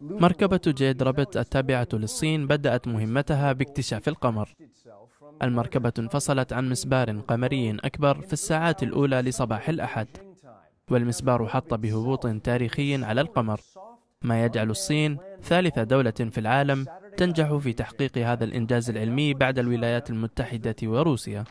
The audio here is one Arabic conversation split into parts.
مركبة جيد رابت التابعة للصين بدأت مهمتها باكتشاف القمر. المركبة انفصلت عن مسبار قمري أكبر في الساعات الأولى لصباح الأحد، والمسبار حط بهبوط تاريخي على القمر، ما يجعل الصين ثالث دولة في العالم تنجح في تحقيق هذا الإنجاز العلمي بعد الولايات المتحدة وروسيا.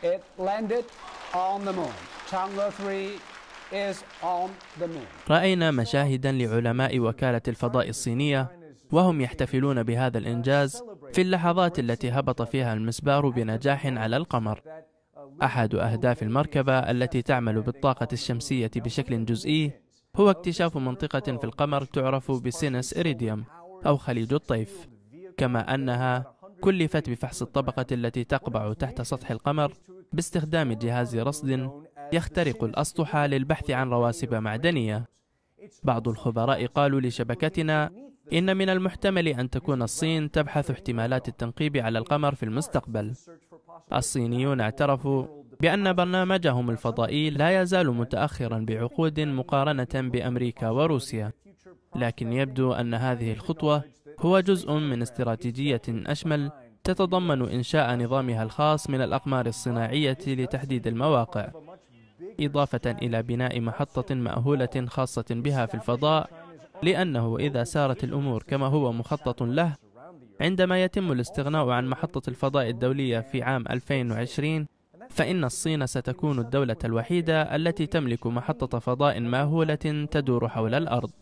رأينا مشاهدا لعلماء وكالة الفضاء الصينية وهم يحتفلون بهذا الإنجاز في اللحظات التي هبط فيها المسبار بنجاح على القمر أحد أهداف المركبة التي تعمل بالطاقة الشمسية بشكل جزئي هو اكتشاف منطقة في القمر تعرف بسينس إريديوم أو خليج الطيف كما أنها كلفت بفحص الطبقة التي تقبع تحت سطح القمر باستخدام جهاز رصد يخترق الأسطح للبحث عن رواسب معدنية بعض الخبراء قالوا لشبكتنا إن من المحتمل أن تكون الصين تبحث احتمالات التنقيب على القمر في المستقبل الصينيون اعترفوا بأن برنامجهم الفضائي لا يزال متأخرا بعقود مقارنة بأمريكا وروسيا لكن يبدو أن هذه الخطوة هو جزء من استراتيجية أشمل تتضمن إنشاء نظامها الخاص من الأقمار الصناعية لتحديد المواقع إضافة إلى بناء محطة مأهولة خاصة بها في الفضاء لأنه إذا سارت الأمور كما هو مخطط له عندما يتم الاستغناء عن محطة الفضاء الدولية في عام 2020 فإن الصين ستكون الدولة الوحيدة التي تملك محطة فضاء ماهولة تدور حول الأرض